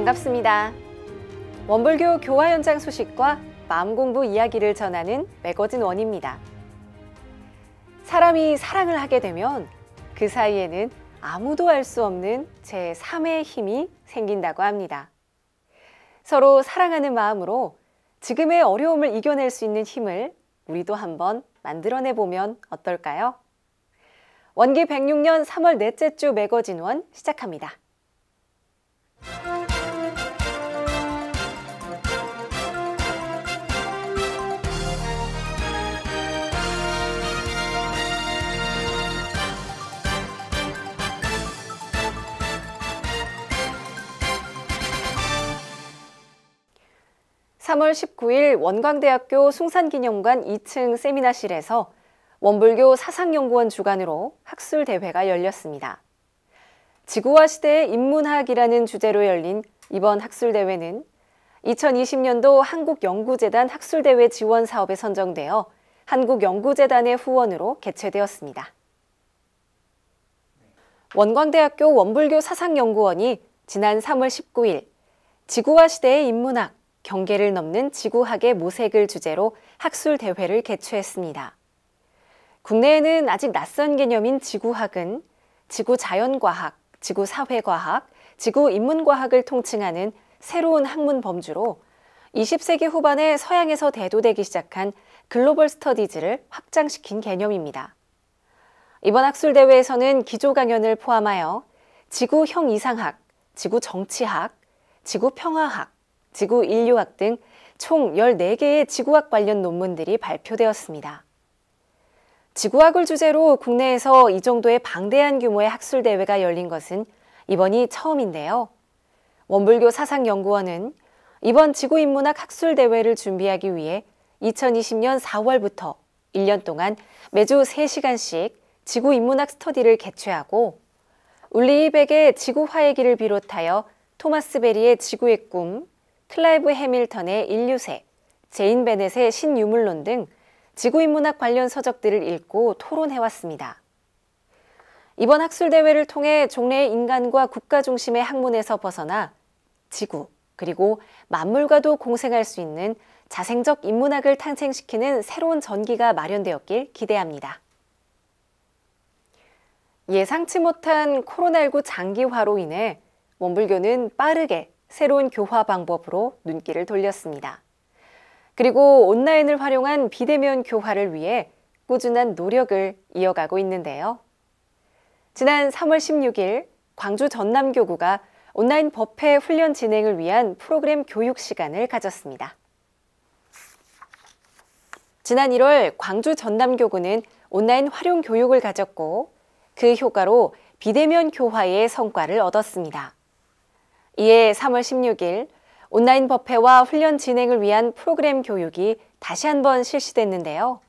반갑습니다. 원불교 교화 현장 소식과 마음 공부 이야기를 전하는 매거진 원입니다. 사람이 사랑을 하게 되면 그 사이에는 아무도 알수 없는 제3의 힘이 생긴다고 합니다. 서로 사랑하는 마음으로 지금의 어려움을 이겨낼 수 있는 힘을 우리도 한번 만들어내 보면 어떨까요? 원기 106년 3월 넷째 주 매거진원 시작합니다. 3월 19일 원광대학교 숭산기념관 2층 세미나실에서 원불교 사상연구원 주관으로 학술대회가 열렸습니다. 지구화 시대의 인문학이라는 주제로 열린 이번 학술대회는 2020년도 한국연구재단 학술대회 지원 사업에 선정되어 한국연구재단의 후원으로 개최되었습니다. 원광대학교 원불교 사상연구원이 지난 3월 19일 지구화 시대의 인문학 경계를 넘는 지구학의 모색을 주제로 학술 대회를 개최했습니다. 국내에는 아직 낯선 개념인 지구학은 지구 자연과학, 지구 사회과학, 지구 인문과학을 통칭하는 새로운 학문 범주로 20세기 후반에 서양에서 대두되기 시작한 글로벌 스터디즈를 확장시킨 개념입니다. 이번 학술 대회에서는 기조 강연을 포함하여 지구형 이상학, 지구 정치학, 지구 평화학, 지구 인류학 등 총 14개의 지구학 관련 논문들이 발표되었습니다. 지구학을 주제로 국내에서 이 정도의 방대한 규모의 학술대회가 열린 것은 이번이 처음인데요. 원불교 사상연구원은 이번 지구인문학 학술대회를 준비하기 위해 2020년 4월부터 1년 동안 매주 3시간씩 지구인문학 스터디를 개최하고 울리이백의 지구화의 길을 비롯하여 토마스 베리의 지구의 꿈, 클라이브 해밀턴의 인류세, 제인 베넷의 신유물론 등 지구인문학 관련 서적들을 읽고 토론해왔습니다. 이번 학술대회를 통해 종래의 인간과 국가 중심의 학문에서 벗어나 지구, 그리고 만물과도 공생할 수 있는 자생적 인문학을 탄생시키는 새로운 전기가 마련되었길 기대합니다. 예상치 못한 코로나19 장기화로 인해 원불교는 빠르게 새로운 교화 방법으로 눈길을 돌렸습니다. 그리고 온라인을 활용한 비대면 교화를 위해 꾸준한 노력을 이어가고 있는데요. 지난 3월 16일 광주 전남교구가 온라인 법회 훈련 진행을 위한 프로그램 교육 시간을 가졌습니다. 지난 1월 광주 전남교구는 온라인 활용 교육을 가졌고 그 효과로 비대면 교화의 성과를 얻었습니다. 이에 3월 16일 온라인 법회와 훈련 진행을 위한 프로그램 교육이 다시 한번 실시됐는데요.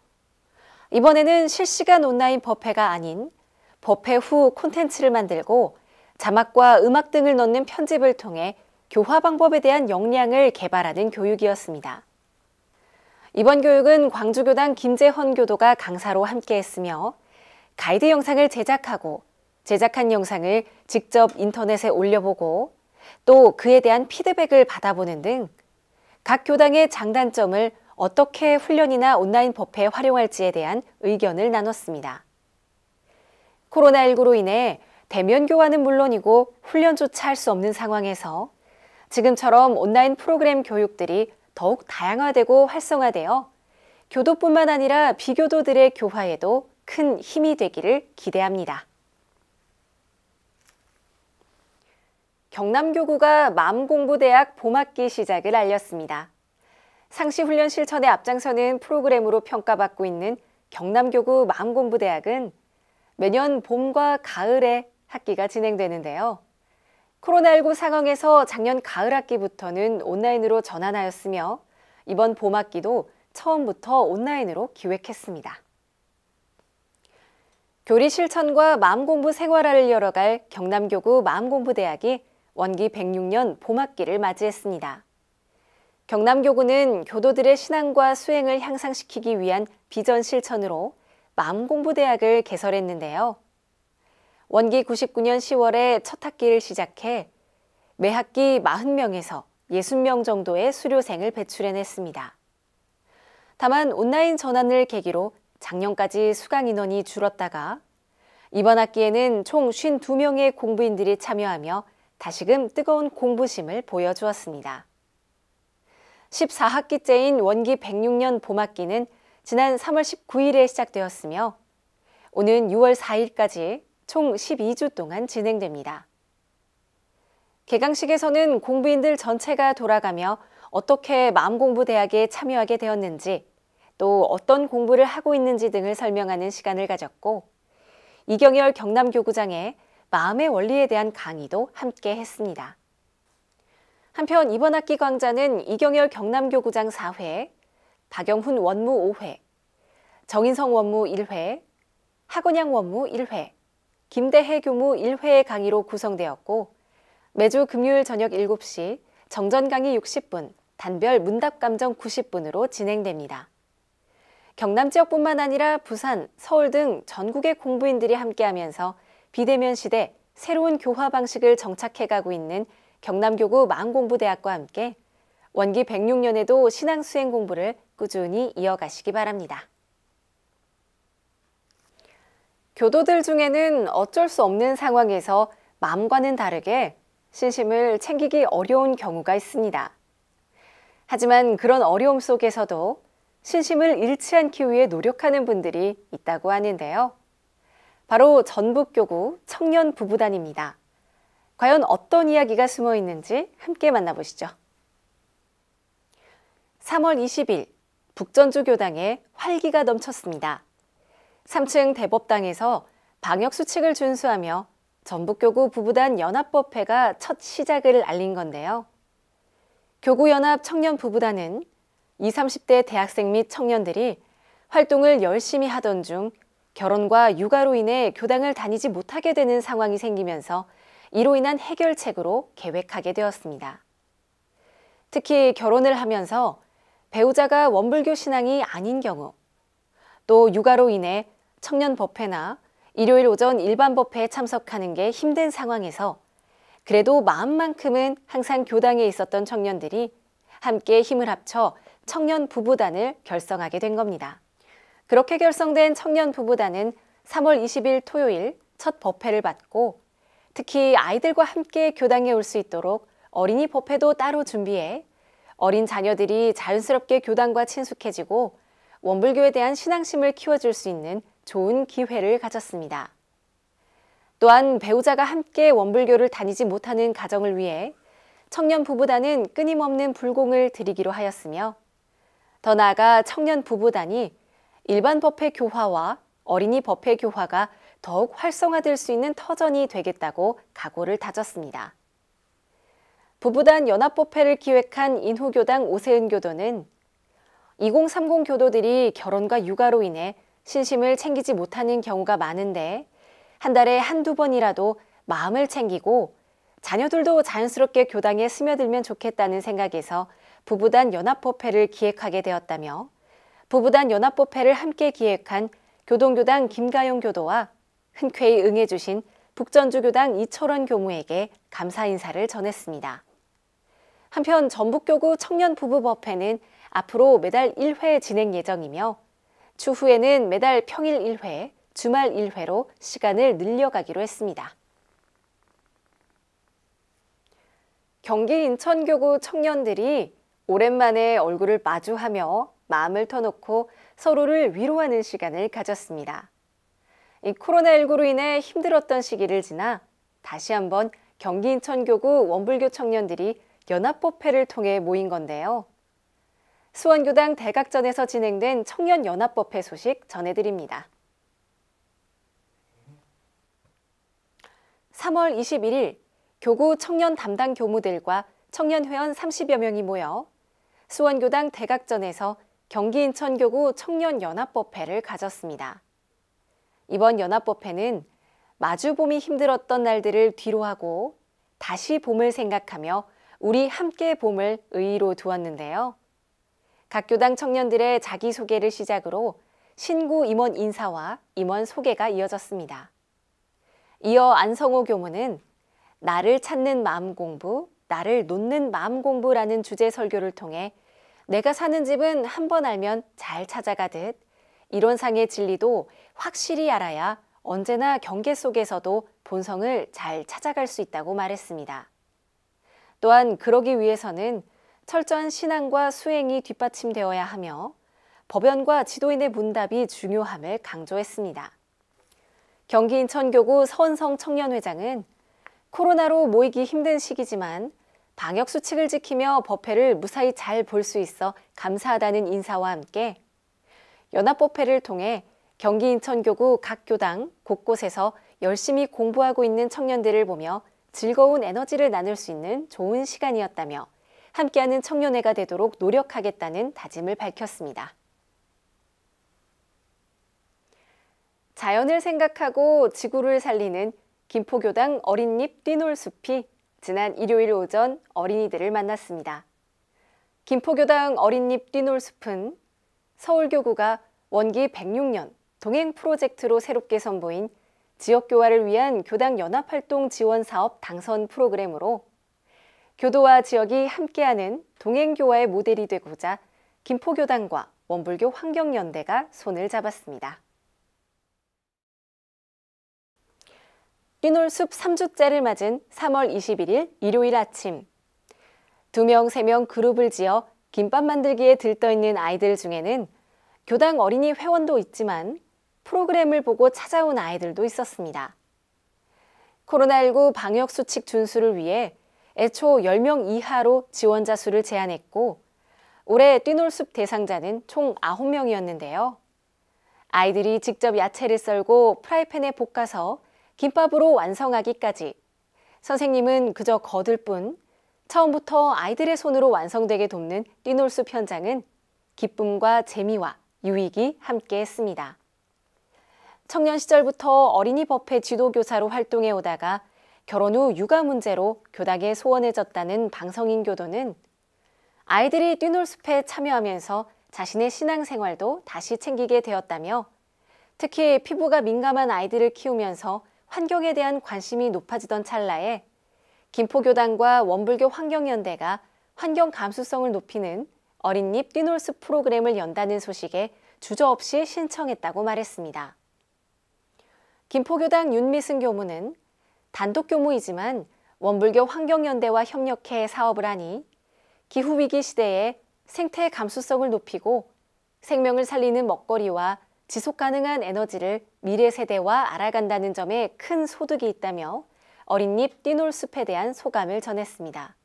이번에는 실시간 온라인 법회가 아닌 법회 후 콘텐츠를 만들고 자막과 음악 등을 넣는 편집을 통해 교화 방법에 대한 역량을 개발하는 교육이었습니다. 이번 교육은 광주교당 김재헌 교도가 강사로 함께했으며 가이드 영상을 제작하고 제작한 영상을 직접 인터넷에 올려보고 또 그에 대한 피드백을 받아보는 등 각 교당의 장단점을 어떻게 훈련이나 온라인 법회에 활용할지에 대한 의견을 나눴습니다. 코로나19로 인해 대면 교환은 물론이고 훈련조차 할 수 없는 상황에서 지금처럼 온라인 프로그램 교육들이 더욱 다양화되고 활성화되어 교도뿐만 아니라 비교도들의 교화에도 큰 힘이 되기를 기대합니다. 경남교구가 맘공부대학 봄학기 시작을 알렸습니다. 상시훈련 실천에 앞장서는 프로그램으로 평가받고 있는 경남교구 맘공부대학은 매년 봄과 가을에 학기가 진행되는데요. 코로나19 상황에서 작년 가을 학기부터는 온라인으로 전환하였으며 이번 봄 학기도 처음부터 온라인으로 기획했습니다. 교리 실천과 마음공부 생활화를 열어갈 경남교구 마음공부대학이 원기 106년 봄학기를 맞이했습니다. 경남교구는 교도들의 신앙과 수행을 향상시키기 위한 비전 실천으로 마음공부대학을 개설했는데요. 원기 99년 10월에 첫 학기를 시작해 매 학기 40명에서 60명 정도의 수료생을 배출해냈습니다. 다만 온라인 전환을 계기로 작년까지 수강 인원이 줄었다가 이번 학기에는 총 52명의 공부인들이 참여하며 다시금 뜨거운 공부심을 보여주었습니다. 14학기째인 원기 106년 봄학기는 지난 3월 19일에 시작되었으며 오는 6월 4일까지 총 12주 동안 진행됩니다. 개강식에서는 공부인들 전체가 돌아가며 어떻게 마음공부대학에 참여하게 되었는지 또 어떤 공부를 하고 있는지 등을 설명하는 시간을 가졌고 이경열 경남교구장에 마음의 원리에 대한 강의도 함께 했습니다. 한편 이번 학기 강좌는 이경열 경남교구장 4회, 박영훈 원무 5회, 정인성 원무 1회, 하건양 원무 1회, 김대해 교무 1회의 강의로 구성되었고 매주 금요일 저녁 7시 정전 강의 60분, 단별 문답 감정 90분으로 진행됩니다. 경남 지역뿐만 아니라 부산, 서울 등 전국의 공부인들이 함께하면서 비대면 시대 새로운 교화 방식을 정착해가고 있는 경남교구 마음공부대학과 함께 원기 106년에도 신앙수행 공부를 꾸준히 이어가시기 바랍니다. 교도들 중에는 어쩔 수 없는 상황에서 마음과는 다르게 신심을 챙기기 어려운 경우가 있습니다. 하지만 그런 어려움 속에서도 신심을 잃지 않기 위해 노력하는 분들이 있다고 하는데요. 바로 전북교구 청년 부부단입니다. 과연 어떤 이야기가 숨어 있는지 함께 만나보시죠. 3월 20일 북전주 교당에 활기가 넘쳤습니다. 3층 대법당에서 방역 수칙을 준수하며 전북교구 부부단 연합법회가 첫 시작을 알린 건데요. 교구연합 청년 부부단은 20, 30대 대학생 및 청년들이 활동을 열심히 하던 중 결혼과 육아로 인해 교당을 다니지 못하게 되는 상황이 생기면서 이로 인한 해결책으로 계획하게 되었습니다. 특히 결혼을 하면서 배우자가 원불교 신앙이 아닌 경우, 또 육아로 인해 청년 법회나 일요일 오전 일반 법회에 참석하는 게 힘든 상황에서 그래도 마음만큼은 항상 교당에 있었던 청년들이 함께 힘을 합쳐 청년 부부단을 결성하게 된 겁니다. 그렇게 결성된 청년 부부단은 3월 20일 토요일 첫 법회를 받고 특히 아이들과 함께 교당에 올 수 있도록 어린이 법회도 따로 준비해 어린 자녀들이 자연스럽게 교당과 친숙해지고 원불교에 대한 신앙심을 키워줄 수 있는 좋은 기회를 가졌습니다. 또한 배우자가 함께 원불교를 다니지 못하는 가정을 위해 청년 부부단은 끊임없는 불공을 드리기로 하였으며 더 나아가 청년 부부단이 일반 법회 교화와 어린이 법회 교화가 더욱 활성화될 수 있는 터전이 되겠다고 각오를 다졌습니다. 부부단 연합법회를 기획한 인후교당 오세은 교도는 2030 교도들이 결혼과 육아로 인해 신심을 챙기지 못하는 경우가 많은데 한 달에 한두 번이라도 마음을 챙기고 자녀들도 자연스럽게 교당에 스며들면 좋겠다는 생각에서 부부단 연합법회를 기획하게 되었다며 부부단 연합법회를 함께 기획한 교동교당 김가영 교도와 흔쾌히 응해주신 북전주교당 이철원 교무에게 감사 인사를 전했습니다. 한편 전북교구 청년부부법회는 앞으로 매달 1회 진행 예정이며 추후에는 매달 평일 1회, 주말 1회로 시간을 늘려가기로 했습니다. 경기 인천교구 청년들이 오랜만에 얼굴을 마주하며 마음을 터놓고 서로를 위로하는 시간을 가졌습니다. 이 코로나19로 인해 힘들었던 시기를 지나 다시 한번 경기 인천교구 원불교 청년들이 연합법회를 통해 모인 건데요. 수원교당 대각전에서 진행된 청년연합법회 소식 전해드립니다. 3월 21일 교구 청년 담당 교무들과 청년회원 30여 명이 모여 수원교당 대각전에서 경기 인천교구 청년연합법회를 가졌습니다. 이번 연합법회는 마주봄이 힘들었던 날들을 뒤로하고 다시 봄을 생각하며 우리 함께 봄을 의의로 두었는데요. 각 교당 청년들의 자기소개를 시작으로 신구 임원 인사와 임원 소개가 이어졌습니다. 이어 안성호 교무는 나를 찾는 마음 공부, 나를 놓는 마음 공부라는 주제 설교를 통해 내가 사는 집은 한 번 알면 잘 찾아가듯 이론상의 진리도 확실히 알아야 언제나 경계 속에서도 본성을 잘 찾아갈 수 있다고 말했습니다. 또한 그러기 위해서는 철저한 신앙과 수행이 뒷받침되어야 하며 법연과 지도인의 문답이 중요함을 강조했습니다. 경기 인천교구 서은성 청년회장은 코로나로 모이기 힘든 시기지만 방역 수칙을 지키며 법회를 무사히 잘 볼 수 있어 감사하다는 인사와 함께 연합법회를 통해 경기 인천교구 각 교당 곳곳에서 열심히 공부하고 있는 청년들을 보며 즐거운 에너지를 나눌 수 있는 좋은 시간이었다며 함께하는 청년회가 되도록 노력하겠다는 다짐을 밝혔습니다. 자연을 생각하고 지구를 살리는 김포교당 어린잎 뛰놀 숲이 지난 일요일 오전 어린이들을 만났습니다. 김포교당 어린잎 뛰놀숲은 서울교구가 원기 106년 동행 프로젝트로 새롭게 선보인 지역교화를 위한 교당 연합활동 지원 사업 당선 프로그램으로 교도와 지역이 함께하는 동행교화의 모델이 되고자 김포교당과 원불교 환경연대가 손을 잡았습니다. 휘놀숲 3주째를 맞은 3월 21일 일요일 아침. 두 명, 세 명 그룹을 지어 김밥 만들기에 들떠있는 아이들 중에는 교당 어린이 회원도 있지만 프로그램을 보고 찾아온 아이들도 있었습니다. 코로나19 방역수칙 준수를 위해 애초 10명 이하로 지원자 수를 제한했고 올해 뛰놀숲 대상자는 총 9명이었는데요. 아이들이 직접 야채를 썰고 프라이팬에 볶아서 김밥으로 완성하기까지 선생님은 그저 거들 뿐 처음부터 아이들의 손으로 완성되게 돕는 뛰놀숲 현장은 기쁨과 재미와 유익이 함께했습니다. 청년 시절부터 어린이 법회 지도교사로 활동해 오다가 결혼 후 육아 문제로 교닥에 소원해졌다는 방성인 교도는 아이들이 뛰놀숲에 참여하면서 자신의 신앙생활도 다시 챙기게 되었다며 특히 피부가 민감한 아이들을 키우면서 환경에 대한 관심이 높아지던 찰나에 김포교단과 원불교 환경연대가 환경 감수성을 높이는 어린잎 뛰놀스 프로그램을 연다는 소식에 주저없이 신청했다고 말했습니다. 김포교당 윤미승 교무는 단독 교무이지만 원불교 환경연대와 협력해 사업을 하니 기후위기 시대에 생태 감수성을 높이고 생명을 살리는 먹거리와 지속 가능한 에너지를 미래 세대와 알아간다는 점에 큰 소득이 있다며 어린잎 뛰놀숲에 대한 소감을 전했습니다.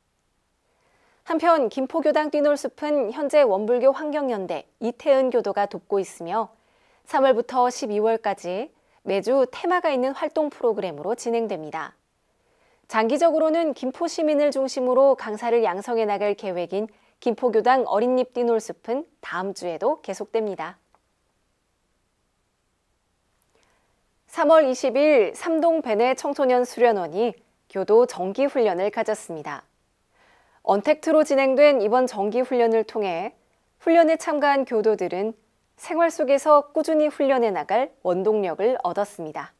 한편 김포교당 뛰놀숲은 현재 원불교 환경연대 이태은 교도가 돕고 있으며 3월부터 12월까지 매주 테마가 있는 활동 프로그램으로 진행됩니다. 장기적으로는 김포 시민을 중심으로 강사를 양성해 나갈 계획인 김포교당 어린잎 뛰놀숲은 다음 주에도 계속됩니다. 3월 20일 삼동 벤의 청소년 수련원이 교도 정기훈련을 가졌습니다. 언택트로 진행된 이번 정기훈련을 통해 훈련에 참가한 교도들은 생활 속에서 꾸준히 훈련해 나갈 원동력을 얻었습니다.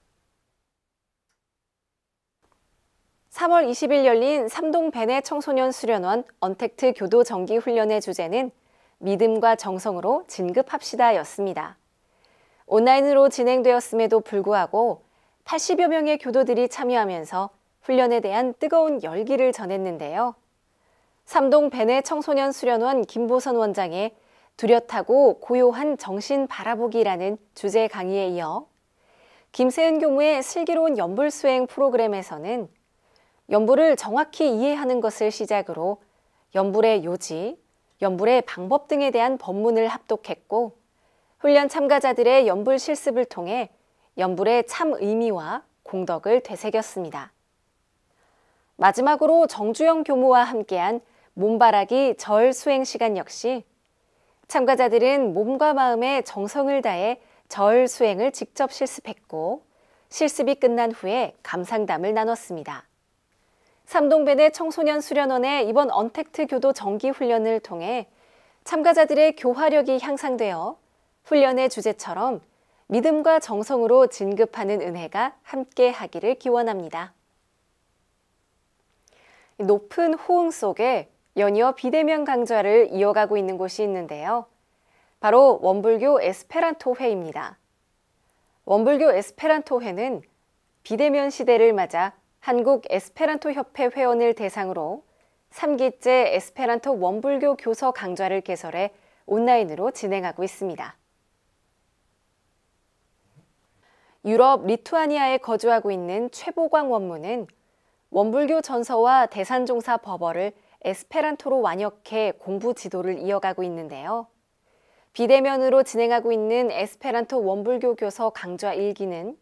3월 20일 열린 삼동 벤의 청소년 수련원 언택트 교도 정기훈련의 주제는 믿음과 정성으로 진급합시다 였습니다. 온라인으로 진행되었음에도 불구하고 80여 명의 교도들이 참여하면서 훈련에 대한 뜨거운 열기를 전했는데요. 삼동 베네 청소년 수련원 김보선 원장의 두렷하고 고요한 정신 바라보기라는 주제 강의에 이어 김세은 교무의 슬기로운 연불 수행 프로그램에서는 연불을 정확히 이해하는 것을 시작으로 연불의 요지, 연불의 방법 등에 대한 법문을 합독했고 훈련 참가자들의 연불 실습을 통해 연불의 참 의미와 공덕을 되새겼습니다. 마지막으로 정주영 교무와 함께한 몸바라기 절 수행 시간 역시 참가자들은 몸과 마음에 정성을 다해 절 수행을 직접 실습했고 실습이 끝난 후에 감상담을 나눴습니다. 삼동배대 청소년 수련원의 이번 언택트 교도 정기 훈련을 통해 참가자들의 교화력이 향상되어 훈련의 주제처럼 믿음과 정성으로 진급하는 은혜가 함께 하기를 기원합니다. 높은 호응 속에 연이어 비대면 강좌를 이어가고 있는 곳이 있는데요. 바로 원불교 에스페란토회입니다. 원불교 에스페란토회는 비대면 시대를 맞아 한국 에스페란토 협회 회원을 대상으로 3기째 에스페란토 원불교 교서 강좌를 개설해 온라인으로 진행하고 있습니다. 유럽 리투아니아에 거주하고 있는 최보광 원문은 원불교 전서와 대산종사 버버를 에스페란토로 완역해 공부 지도를 이어가고 있는데요. 비대면으로 진행하고 있는 에스페란토 원불교 교서 강좌 1기는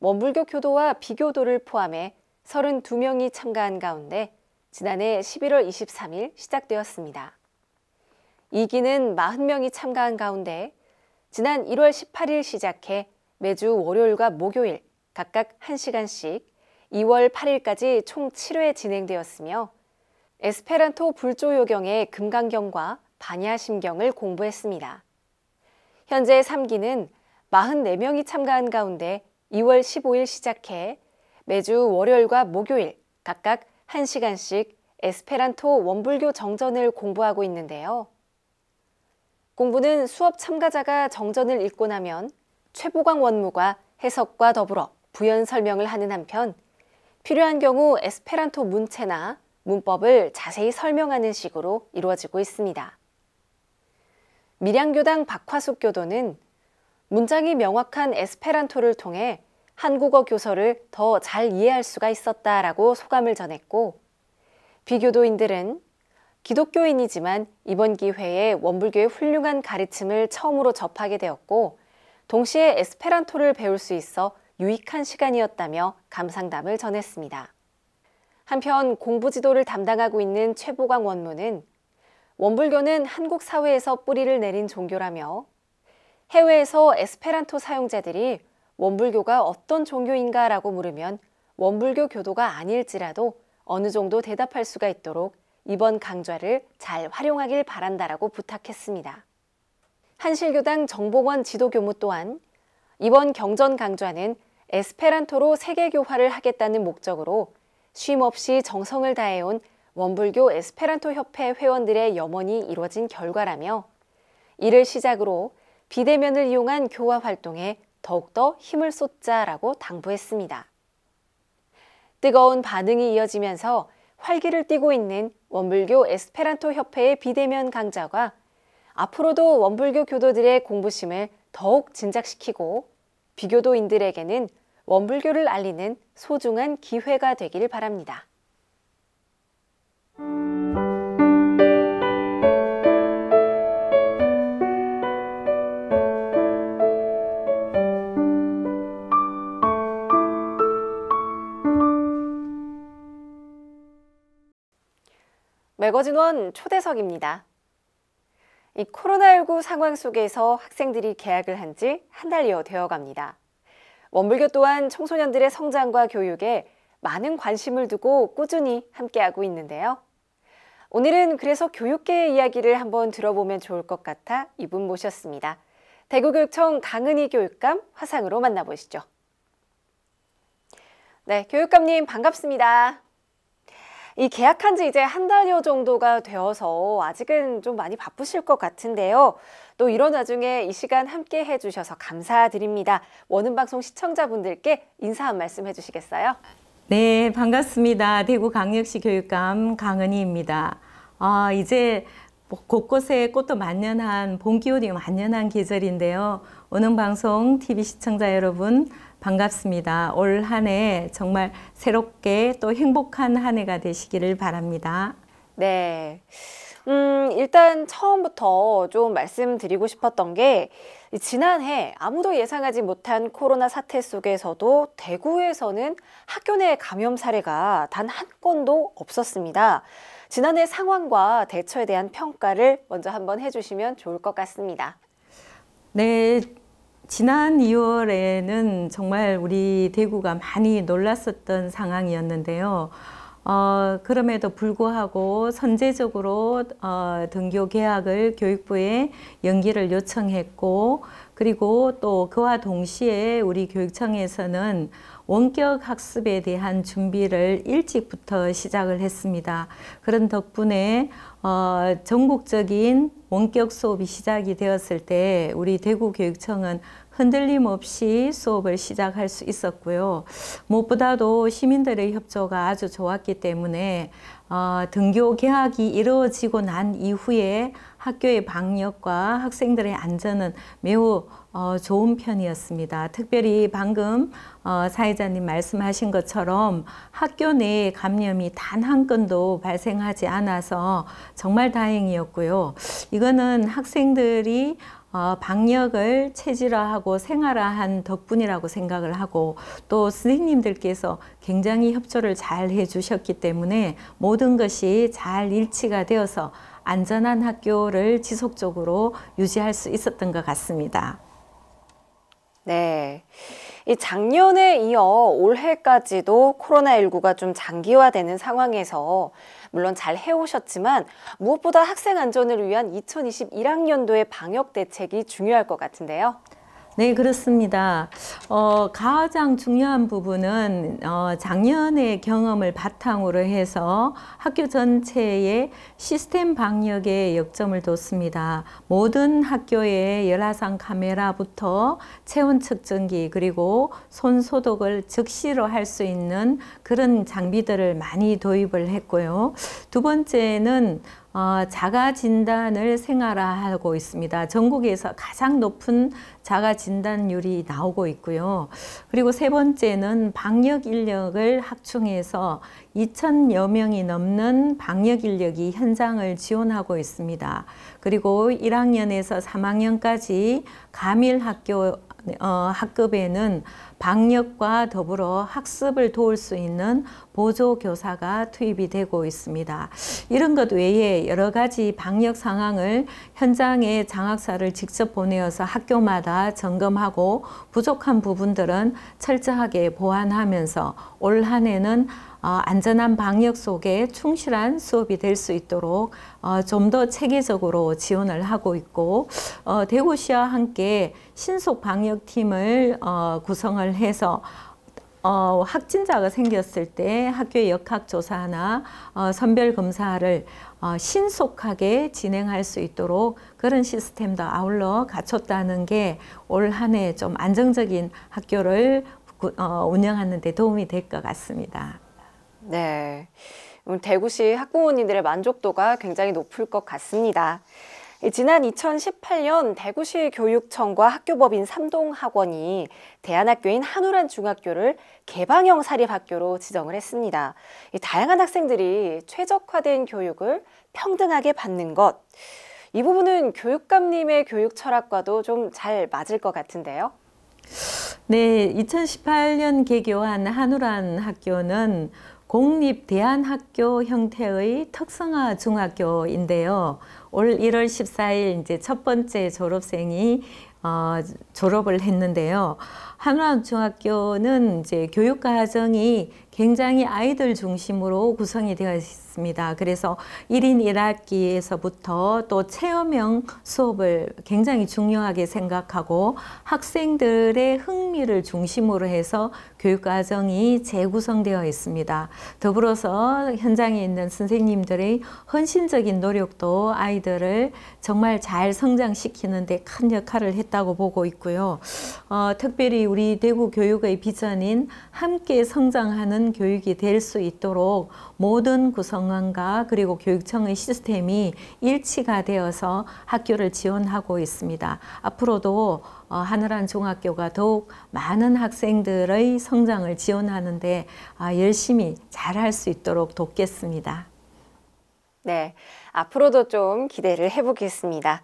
원불교 교도와 비교도를 포함해 32명이 참가한 가운데 지난해 11월 23일 시작되었습니다. 2기는 40명이 참가한 가운데 지난 1월 18일 시작해 매주 월요일과 목요일 각각 1시간씩 2월 8일까지 총 7회 진행되었으며 에스페란토 불조요경의 금강경과 반야심경을 공부했습니다. 현재 3기는 44명이 참가한 가운데 2월 15일 시작해 매주 월요일과 목요일 각각 1시간씩 에스페란토 원불교 정전을 공부하고 있는데요. 공부는 수업 참가자가 정전을 읽고 나면 최보광 원무가 해석과 더불어 부연 설명을 하는 한편 필요한 경우 에스페란토 문체나 문법을 자세히 설명하는 식으로 이루어지고 있습니다. 밀양교당 박화숙 교도는 문장이 명확한 에스페란토를 통해 한국어 교서를 더 잘 이해할 수가 있었다라고 소감을 전했고 비교도인들은 기독교인이지만 이번 기회에 원불교의 훌륭한 가르침을 처음으로 접하게 되었고 동시에 에스페란토를 배울 수 있어 유익한 시간이었다며 감상담을 전했습니다. 한편 공부 지도를 담당하고 있는 최보강 원무는 원불교는 한국 사회에서 뿌리를 내린 종교라며 해외에서 에스페란토 사용자들이 원불교가 어떤 종교인가라고 물으면 원불교 교도가 아닐지라도 어느 정도 대답할 수가 있도록 이번 강좌를 잘 활용하길 바란다라고 부탁했습니다. 한실교당 정봉원 지도교무 또한 이번 경전 강좌는 에스페란토로 세계교화를 하겠다는 목적으로 쉼없이 정성을 다해온 원불교 에스페란토 협회 회원들의 염원이 이뤄진 결과라며 이를 시작으로 비대면을 이용한 교화 활동에 더욱더 힘을 쏟자라고 당부했습니다. 뜨거운 반응이 이어지면서 활기를 띠고 있는 원불교 에스페란토 협회의 비대면 강좌가 앞으로도 원불교 교도들의 공부심을 더욱 진작시키고 비교도인들에게는 원불교를 알리는 소중한 기회가 되길 바랍니다. 매거진원 초대석입니다. 이 코로나19 상황 속에서 학생들이 개학을 한 지 한 달여 되어 갑니다. 원불교 또한 청소년들의 성장과 교육에 많은 관심을 두고 꾸준히 함께하고 있는데요. 오늘은 그래서 교육계의 이야기를 한번 들어보면 좋을 것 같아 이분 모셨습니다. 대구교육청 강은희 교육감 화상으로 만나보시죠. 네, 교육감님 반갑습니다. 이 계약한 지 이제 한 달여 정도가 되어서 아직은 좀 많이 바쁘실 것 같은데요. 또 이런 와중에 이 시간 함께 해주셔서 감사드립니다. 원은방송 시청자분들께 인사 한 말씀 해주시겠어요? 네, 반갑습니다. 대구 강력시 교육감 강은희입니다. 아, 이제 뭐 곳곳에 꽃도 만년한봄 기운이 만년한 계절인데요. 원는 방송 TV 시청자 여러분 반갑습니다. 올 한 해 정말 새롭게 또 행복한 한 해가 되시기를 바랍니다. 네. 음, 일단 처음부터 좀 말씀드리고 싶었던 게 지난해 아무도 예상하지 못한 코로나 사태 속에서도 대구에서는 학교 내 감염 사례가 단 한 건도 없었습니다. 지난해 상황과 대처에 대한 평가를 먼저 한번 해주시면 좋을 것 같습니다. 네, 지난 2월에는 정말 우리 대구가 많이 놀랐었던 상황이었는데요. 어, 그럼에도 불구하고 선제적으로 어, 등교 계약을 교육부에 연기를 요청했고 그리고 또 그와 동시에 우리 교육청에서는 원격 학습에 대한 준비를 일찍부터 시작을 했습니다. 그런 덕분에 어, 전국적인 원격 수업이 시작이 되었을 때 우리 대구교육청은 흔들림 없이 수업을 시작할 수 있었고요. 무엇보다도 시민들의 협조가 아주 좋았기 때문에 어, 등교 개학이 이루어지고 난 이후에 학교의 방역과 학생들의 안전은 매우 어, 좋은 편이었습니다. 특별히 방금 어, 사회자님 말씀하신 것처럼 학교 내에 감염이 단 한 건도 발생하지 않아서 정말 다행이었고요. 이거는 학생들이 어, 방역을 체질화하고 생활화한 덕분이라고 생각을 하고 또 선생님들께서 굉장히 협조를 잘 해주셨기 때문에 모든 것이 잘 일치가 되어서 안전한 학교를 지속적으로 유지할 수 있었던 것 같습니다. 네. 이 작년에 이어 올해까지도 코로나19가 좀 장기화되는 상황에서 물론 잘 해오셨지만 무엇보다 학생 안전을 위한 2021학년도의 방역 대책이 중요할 것 같은데요. 네, 그렇습니다. 어, 가장 중요한 부분은 어, 작년의 경험을 바탕으로 해서 학교 전체의 시스템 방역에 역점을 뒀습니다. 모든 학교에 열화상 카메라부터 체온 측정기 그리고 손 소독을 즉시로 할 수 있는 그런 장비들을 많이 도입을 했고요. 두 번째는 어, 자가 진단을 생활화하고 있습니다. 전국에서 가장 높은 자가 진단율이 나오고 있고요. 그리고 세 번째는 방역 인력을 합충해서 2천여 명이 넘는 방역 인력이 현장을 지원하고 있습니다. 그리고 1학년에서 3학년까지 가밀 학교 어, 학급에는 방역과 더불어 학습을 도울 수 있는 보조교사가 투입이 되고 있습니다. 이런 것 외에 여러 가지 방역 상황을 현장에 장학사를 직접 보내어서 학교마다 점검하고 부족한 부분들은 철저하게 보완하면서 올 한해는 어, 안전한 방역 속에 충실한 수업이 될 수 있도록 어, 좀더 체계적으로 지원을 하고 있고 어, 대구시와 함께 신속 방역팀을 구성을 해서 어, 확진자가 생겼을 때 학교의 역학조사나 어, 선별검사를 어, 신속하게 진행할 수 있도록 그런 시스템도 아울러 갖췄다는 게 올 한 해 좀 안정적인 학교를 어, 운영하는 데 도움이 될 것 같습니다. 네. 대구시 학부모님들의 만족도가 굉장히 높을 것 같습니다. 지난 2018년 대구시 교육청과 학교법인 삼동학원이 대안학교인 한우란 중학교를 개방형 사립학교로 지정을 했습니다. 다양한 학생들이 최적화된 교육을 평등하게 받는 것. 이 부분은 교육감님의 교육 철학과도 좀 잘 맞을 것 같은데요. 네, 2018년 개교한 한우란 학교는 공립대안학교 형태의 특성화 중학교인데요. 올 1월 14일 이제 첫 번째 졸업생이 어, 졸업을 했는데요. 한화중학교는 이제 교육과정이 굉장히 아이들 중심으로 구성이 되어 있습니다. 그래서 1인 1학기에서부터 또 체험형 수업을 굉장히 중요하게 생각하고 학생들의 흥미를 중심으로 해서 교육과정이 재구성되어 있습니다. 더불어서 현장에 있는 선생님들의 헌신적인 노력도 아이들을 정말 잘 성장시키는 데 큰 역할을 했다고 보고 있고요. 어, 특별히 우리 우리 대구 교육의 비전인 함께 성장하는 교육이 될 수 있도록 모든 구성원과 그리고 교육청의 시스템이 일치가 되어서 학교를 지원하고 있습니다. 앞으로도 어, 하늘한 중학교가 더욱 많은 학생들의 성장을 지원하는데 아, 열심히 잘할 수 있도록 돕겠습니다. 네, 앞으로도 좀 기대를 해보겠습니다.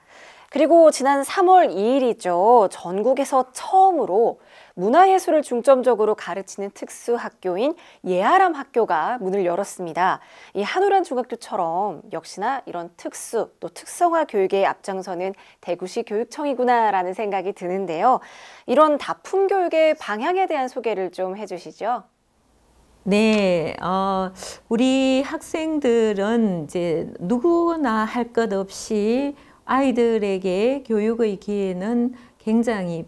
그리고 지난 3월 2일이죠. 전국에서 처음으로 문화예술을 중점적으로 가르치는 특수학교인 예아람 학교가 문을 열었습니다. 이 한우란 중학교처럼 역시나 이런 특수 또 특성화 교육에 앞장서는 대구시 교육청이구나라는 생각이 드는데요. 이런 다품 교육의 방향에 대한 소개를 좀 해주시죠. 네, 어, 우리 학생들은 이제 누구나 할 것 없이 아이들에게 교육의 기회는 굉장히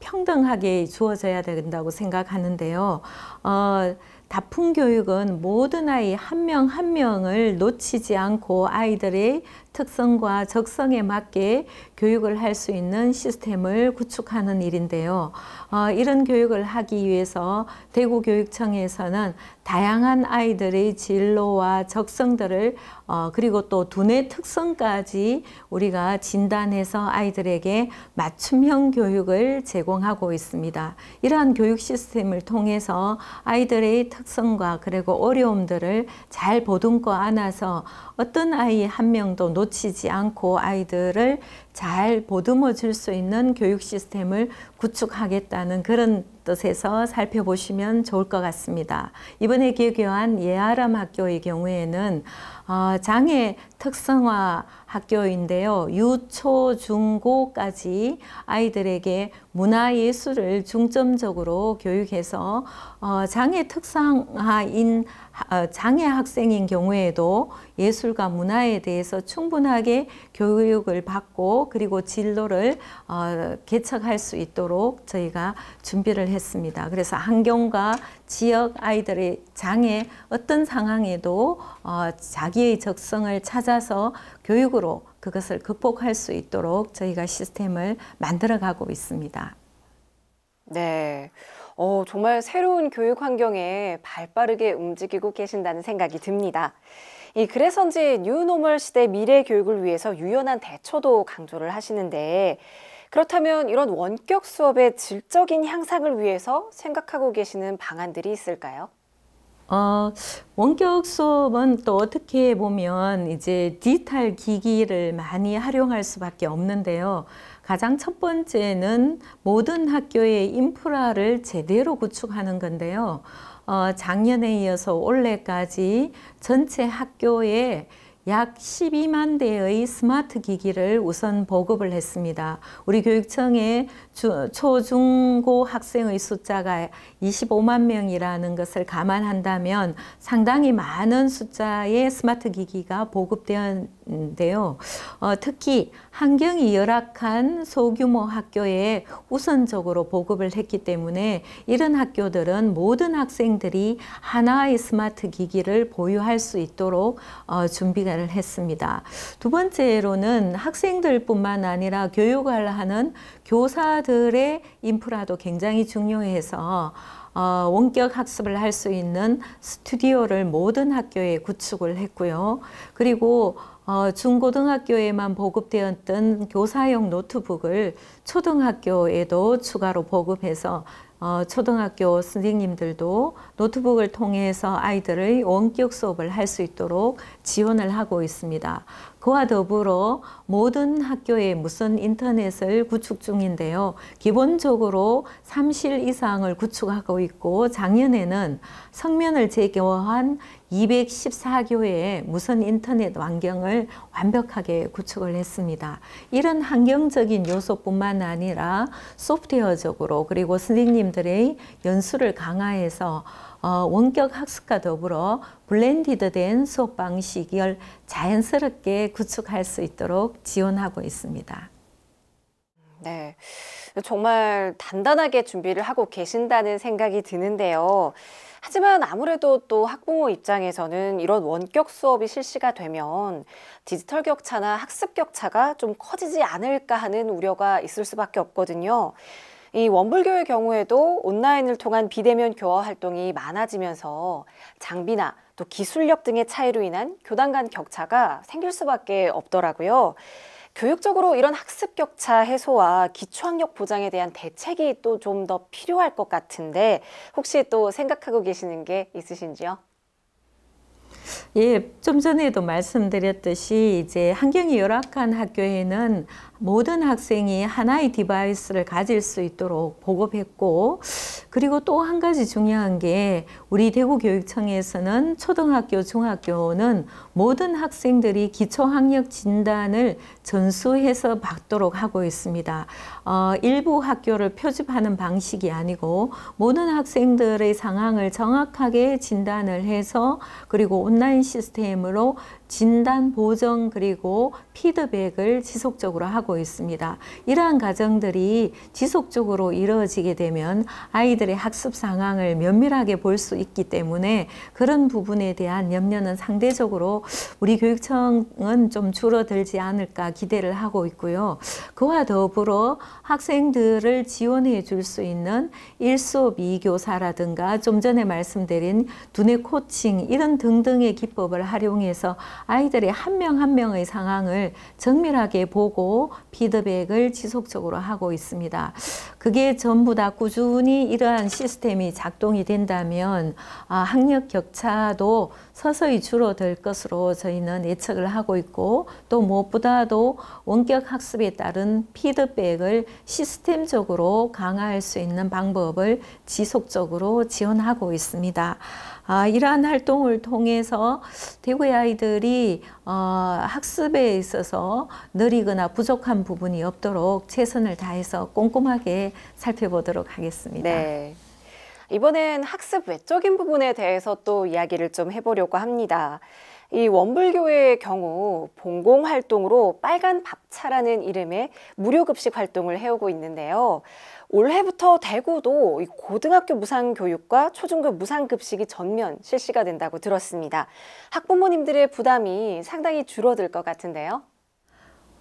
평등하게 주어져야 된다고 생각하는데요. 어, 다품 교육은 모든 아이 한 명한 한 명을 놓치지 않고 아이들의 특성과 적성에 맞게 교육을 할 수 있는 시스템을 구축하는 일인데요. 어, 이런 교육을 하기 위해서 대구교육청에서는 다양한 아이들의 진로와 적성들을 어, 그리고 또 두뇌 특성까지 우리가 진단해서 아이들에게 맞춤형 교육을 제공하고 있습니다. 이러한 교육 시스템을 통해서 아이들의 특성과 그리고 어려움들을 잘 보듬고 안아서 어떤 아이 한 명도 놓 놓치지 않고 아이들을 잘 보듬어 줄 수 있는 교육 시스템을 구축하겠다는 그런 뜻에서 살펴보시면 좋을 것 같습니다. 이번에 개교한 예아람 학교의 경우에는 어, 장애 특성화 학교인데요. 유, 초, 중, 고까지 아이들에게 문화예술을 중점적으로 교육해서 어, 장애 특성화인 어, 장애 학생인 경우에도 예술과 문화에 대해서 충분하게 교육을 받고 그리고 진로를 어, 개척할 수 있도록 저희가 준비를 했습니다. 그래서 환경과 지역 아이들의 장애 어떤 상황에도 어, 자기 자기의 적성을 찾아서 교육으로 그것을 극복할 수 있도록 저희가 시스템을 만들어가고 있습니다. 네. 어, 정말 새로운 교육 환경에 발 빠르게 움직이고 계신다는 생각이 듭니다. 이 그래서인지 뉴노멀 시대 미래 교육을 위해서 유연한 대처도 강조를 하시는데 그렇다면 이런 원격 수업의 질적인 향상을 위해서 생각하고 계시는 방안들이 있을까요? 어, 원격 수업은 또 어떻게 보면 이제 디지털 기기를 많이 활용할 수밖에 없는데요. 가장 첫 번째는 모든 학교의 인프라를 제대로 구축하는 건데요. 어, 작년에 이어서 올해까지 전체 학교에 약 12만 대의 스마트 기기를 우선 보급을 했습니다. 우리 교육청에 초, 중, 고 학생의 숫자가 25만 명이라는 것을 감안한다면 상당히 많은 숫자의 스마트 기기가 보급되었는데요. 어, 특히 환경이 열악한 소규모 학교에 우선적으로 보급을 했기 때문에 이런 학교들은 모든 학생들이 하나의 스마트 기기를 보유할 수 있도록 어, 준비를 했습니다. 두 번째로는 학생들뿐만 아니라 교육을 하는 교사들의 인프라도 굉장히 중요해서 어, 원격 학습을 할 수 있는 스튜디오를 모든 학교에 구축을 했고요. 그리고 어, 중고등학교에만 보급되었던 교사용 노트북을 초등학교에도 추가로 보급해서 어, 초등학교 선생님들도 노트북을 통해서 아이들의 원격 수업을 할 수 있도록 지원을 하고 있습니다. 그와 더불어 모든 학교에 무선 인터넷을 구축 중인데요. 기본적으로 3실 이상을 구축하고 있고 작년에는 성면을 제거한 2 1 4교의 무선 인터넷 환경을 완벽하게 구축을 했습니다. 이런 환경적인 요소뿐만 아니라 소프트웨어적으로 그리고 선생님들의 연수를 강화해서 어, 원격 학습과 더불어 블렌디드된 수업 방식을 자연스럽게 구축할 수 있도록 지원하고 있습니다. 네. 정말 단단하게 준비를 하고 계신다는 생각이 드는데요. 하지만 아무래도 또 학부모 입장에서는 이런 원격 수업이 실시가 되면 디지털 격차나 학습 격차가 좀 커지지 않을까 하는 우려가 있을 수밖에 없거든요. 이 원불교의 경우에도 온라인을 통한 비대면 교화 활동이 많아지면서 장비나 또 기술력 등의 차이로 인한 교단 간 격차가 생길 수밖에 없더라고요. 교육적으로 이런 학습 격차 해소와 기초학력 보장에 대한 대책이 또 좀 더 필요할 것 같은데 혹시 또 생각하고 계시는 게 있으신지요? 예, 좀 전에도 말씀드렸듯이 이제 환경이 열악한 학교에는 모든 학생이 하나의 디바이스를 가질 수 있도록 보급했고 그리고 또 한 가지 중요한 게 우리 대구교육청에서는 초등학교, 중학교는 모든 학생들이 기초학력 진단을 전수해서 받도록 하고 있습니다. 어, 일부 학교를 표집하는 방식이 아니고 모든 학생들의 상황을 정확하게 진단을 해서 그리고 온라인 시스템으로 진단 보정 그리고 피드백을 지속적으로 하고 있습니다. 이러한 과정들이 지속적으로 이루어지게 되면 아이들의 학습 상황을 면밀하게 볼 수 있기 때문에 그런 부분에 대한 염려는 상대적으로 우리 교육청은 좀 줄어들지 않을까 기대를 하고 있고요. 그와 더불어 학생들을 지원해 줄 수 있는 일수업 이교사라든가 좀 전에 말씀드린 두뇌 코칭 이런 등등의 기법을 활용해서 아이들의 한 명한 한 명의 상황을 정밀하게 보고 피드백을 지속적으로 하고 있습니다. 그게 전부 다 꾸준히 이러한 시스템이 작동이 된다면 아, 학력 격차도 서서히 줄어들 것으로 저희는 예측을 하고 있고 또 무엇보다도 원격 학습에 따른 피드백을 시스템적으로 강화할 수 있는 방법을 지속적으로 지원하고 있습니다. 아, 이러한 활동을 통해서 대구의 아이들이 어, 학습에 있어서 느리거나 부족한 부분이 없도록 최선을 다해서 꼼꼼하게 살펴보도록 하겠습니다. 네. 이번엔 학습 외적인 부분에 대해서 또 이야기를 좀 해보려고 합니다. 이 원불교의 경우 봉공 활동으로 빨간 밥차라는 이름의 무료급식 활동을 해오고 있는데요. 올해부터 대구도 고등학교 무상교육과 초중교 무상급식이 전면 실시가 된다고 들었습니다. 학부모님들의 부담이 상당히 줄어들 것 같은데요.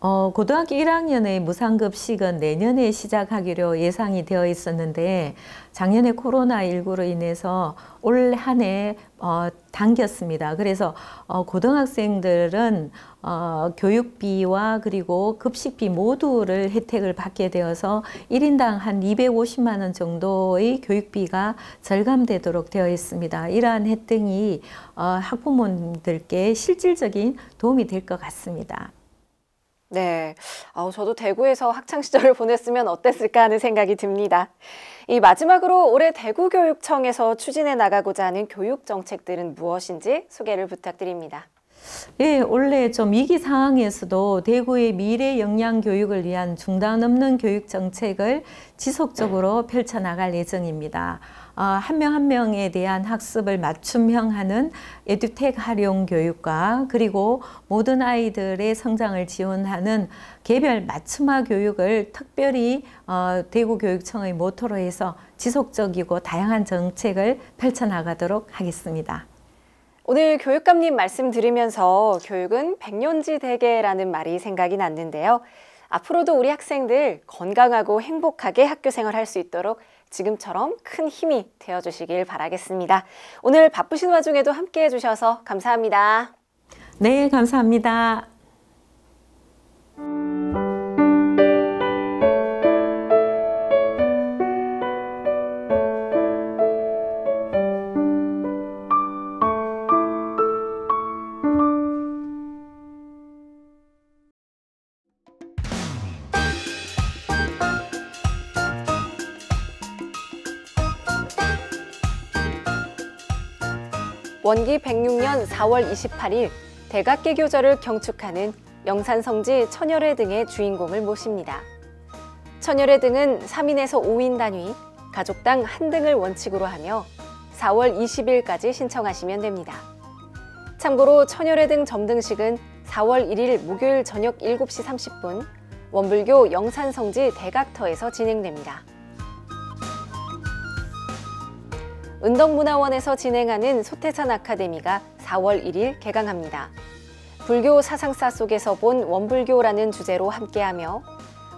어, 고등학교 1학년의 무상급식은 내년에 시작하기로 예상이 되어 있었는데 작년에 코로나19로 인해서 올 한해 어, 당겼습니다. 그래서 어, 고등학생들은 어, 교육비와 그리고 급식비 모두를 혜택을 받게 되어서 일인당한 250만 원 정도의 교육비가 절감되도록 되어 있습니다. 이러한 혜택이 어, 학부모님들께 실질적인 도움이 될 것 같습니다. 네, 아우 저도 대구에서 학창 시절을 보냈으면 어땠을까 하는 생각이 듭니다. 이 마지막으로 올해 대구교육청에서 추진해 나가고자 하는 교육 정책들은 무엇인지 소개를 부탁드립니다. 예, 원래 좀 위기 상황에서도 대구의 미래 역량 교육을 위한 중단 없는 교육 정책을 지속적으로 펼쳐나갈 예정입니다. 한 명한 아, 한 명에 대한 학습을 맞춤형하는 에듀텍 활용 교육과 그리고 모든 아이들의 성장을 지원하는 개별 맞춤화 교육을 특별히 어, 대구교육청의 모토로 해서 지속적이고 다양한 정책을 펼쳐나가도록 하겠습니다. 오늘 교육감님 말씀 드리면서 교육은 백년지 대계라는 말이 생각이 났는데요. 앞으로도 우리 학생들 건강하고 행복하게 학교 생활할 수 있도록 지금처럼 큰 힘이 되어 주시길 바라겠습니다. 오늘 바쁘신 와중에도 함께 해 주셔서 감사합니다. 네, 감사합니다. 원기 106년 4월 28일 대각계 교절을 경축하는 영산성지 천열의 등의 주인공을 모십니다. 천열의 등은 3인에서 5인 단위, 가족당 한 등을 원칙으로 하며 4월 20일까지 신청하시면 됩니다. 참고로 천열의등 점등식은 4월 1일 목요일 저녁 7시 30분 원불교 영산성지 대각터에서 진행됩니다. 은덕문화원에서 진행하는 소태산 아카데미가 4월 1일 개강합니다. 불교 사상사 속에서 본 원불교라는 주제로 함께하며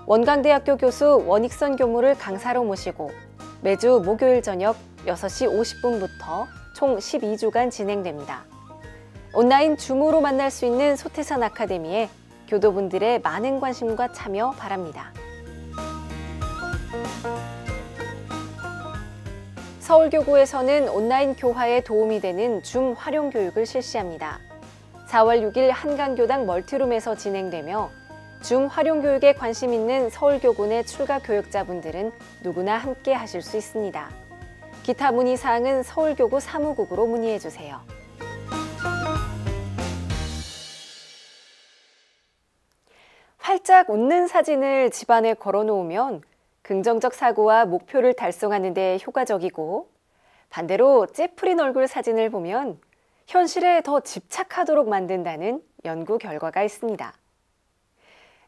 원광대학교 교수 원익선 교무를 강사로 모시고 매주 목요일 저녁 6시 50분부터 총 12주간 진행됩니다. 온라인 줌으로 만날 수 있는 소태산 아카데미에 교도분들의 많은 관심과 참여 바랍니다. 서울교구에서는 온라인 교화에 도움이 되는 줌 활용 교육을 실시합니다. 4월 6일 한강교당 멀티룸에서 진행되며 줌 활용 교육에 관심 있는 서울교구내 출가 교육자분들은 누구나 함께 하실 수 있습니다. 기타 문의 사항은 서울교구 사무국으로 문의해 주세요. 활짝 웃는 사진을 집안에 걸어 놓으면 긍정적 사고와 목표를 달성하는 데 효과적이고 반대로 찌푸린 얼굴 사진을 보면 현실에 더 집착하도록 만든다는 연구 결과가 있습니다.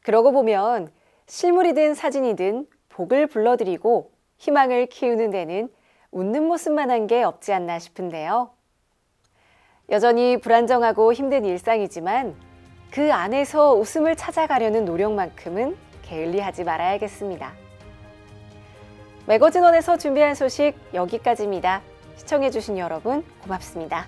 그러고 보면 실물이든 사진이든 복을 불러들이고 희망을 키우는 데는 웃는 모습만 한 게 없지 않나 싶은데요. 여전히 불안정하고 힘든 일상이지만 그 안에서 웃음을 찾아가려는 노력만큼은 게을리하지 말아야겠습니다. 매거진원에서 준비한 소식 여기까지입니다. 시청해주신 여러분 고맙습니다.